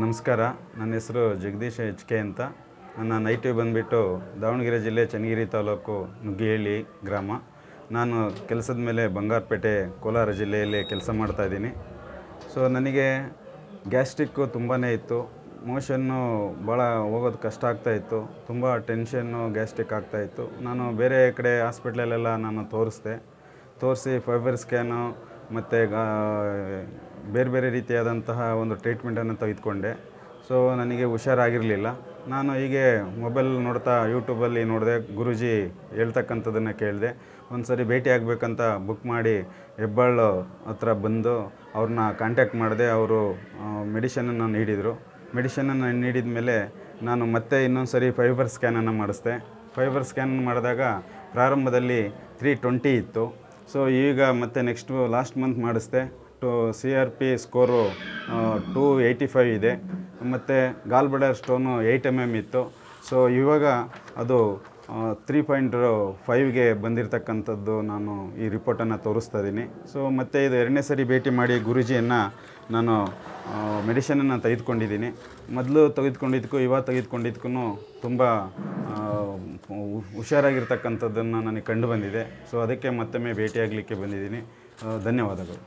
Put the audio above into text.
ನಮಸ್ಕಾರ ನನ್ನ ಹೆಸರು ಜಗದೀಶ್ ಎಚ್ ಕೆ ಅಂತ ನನ್ನ ನೈಟಿವ್ ಬಂದುಬಿಟ್ಟು ದಾವಣಗೆರೆ ಜಿಲ್ಲೆ ಚನ್ನಗಿರಿ ತಾಲೂಕು ನುಗ್ಗಿಹಳ್ಳಿ ಗ್ರಾಮ ನಾನು ಕೆಲಸದ ಮೇಲೆ ಬಂಗಾರಪೇಟೆ ಕೋಲಾರ ಜಿಲ್ಲೆಯಲ್ಲಿ ಕೆಲಸ ಮಾಡ್ತಾಯಿದ್ದೀನಿ ಸೊ ನನಗೆ ಗ್ಯಾಸ್ಟ್ರಿಕ್ಕು ತುಂಬಾ ಇತ್ತು ಮೋಷನ್ನು ಭಾಳ ಹೋಗೋದು ಕಷ್ಟ ಆಗ್ತಾಯಿತ್ತು ತುಂಬ ಟೆನ್ಷನ್ನು ಗ್ಯಾಸ್ಟ್ರಿಕ್ ಆಗ್ತಾಯಿತ್ತು ನಾನು ಬೇರೆ ಕಡೆ ಹಾಸ್ಪಿಟ್ಲಲ್ಲೆಲ್ಲ ನಾನು ತೋರಿಸ್ದೆ ತೋರಿಸಿ ಫೈಬರ್ ಸ್ಕ್ಯಾನು ಮತ್ತು ಬೇರೆ ಬೇರೆ ರೀತಿಯಾದಂತಹ ಒಂದು ಟ್ರೀಟ್ಮೆಂಟನ್ನು ತೆಗೆದುಕೊಂಡೆ ಸೊ ನನಗೆ ಹುಷಾರಾಗಿರಲಿಲ್ಲ ನಾನು ಹೀಗೆ ಮೊಬೈಲ್ ನೋಡ್ತಾ ಯೂಟ್ಯೂಬಲ್ಲಿ ನೋಡಿದೆ ಗುರುಜಿ ಹೇಳ್ತಕ್ಕಂಥದ್ದನ್ನು ಕೇಳಿದೆ ಒಂದು ಸರಿ ಭೇಟಿ ಆಗಬೇಕಂತ ಬುಕ್ ಮಾಡಿ ಹೆಬ್ಬಾಳು ಹತ್ರ ಬಂದು ಅವ್ರನ್ನ ಕಾಂಟ್ಯಾಕ್ಟ್ ಮಾಡಿದೆ ಅವರು ಮೆಡಿಷನನ್ನು ನೀಡಿದರು ಮೆಡಿಷನನ್ನು ನೀಡಿದ ಮೇಲೆ ನಾನು ಮತ್ತೆ ಇನ್ನೊಂದು ಸರಿ ಫೈಬರ್ ಸ್ಕ್ಯಾನನ್ನು ಮಾಡಿಸ್ದೆ ಫೈಬರ್ ಸ್ಕ್ಯಾನ್ ಮಾಡಿದಾಗ ಪ್ರಾರಂಭದಲ್ಲಿ ತ್ರೀ ಟ್ವೆಂಟಿ ಇತ್ತು ಸೊ ಈಗ ಮತ್ತೆ ನೆಕ್ಸ್ಟು ಲಾಸ್ಟ್ ಮಂತ್ ಮಾಡಿಸ್ದೆ to C R P score two eighty five ಇದೆ ಮತ್ತು gallbladder stone eight M M ಇತ್ತು ಸೊ ಇವಾಗ ಅದು ತ್ರೀ ಪಾಯಿಂಟ್ ಫೈವ್ಗೆ ಬಂದಿರತಕ್ಕಂಥದ್ದು ನಾನು ಈ ರಿಪೋರ್ಟನ್ನು ತೋರಿಸ್ತಾ ಇದ್ದೀನಿ ಸೊ ಮತ್ತು ಇದು ಎರಡನೇ ಸರಿ ಭೇಟಿ ಮಾಡಿ ಗುರುಜಿಯನ್ನು ನಾನು ಮೆಡಿಷನನ್ನು ತೆಗೆದುಕೊಂಡಿದ್ದೀನಿ ಮೊದಲು ತೆಗೆದುಕೊಂಡಿದ್ದಕ್ಕೂ ಇವಾಗ ತೆಗೆದುಕೊಂಡಿದ್ದಕ್ಕೂ ತುಂಬ ಹುಷಾರಾಗಿರ್ತಕ್ಕಂಥದ್ದನ್ನು ನನಗೆ ಕಂಡು ಬಂದಿದೆ ಸೊ ಅದಕ್ಕೆ ಮತ್ತೊಮ್ಮೆ ಭೇಟಿಯಾಗಲಿಕ್ಕೆ ಬಂದಿದ್ದೀನಿ ಧನ್ಯವಾದಗಳು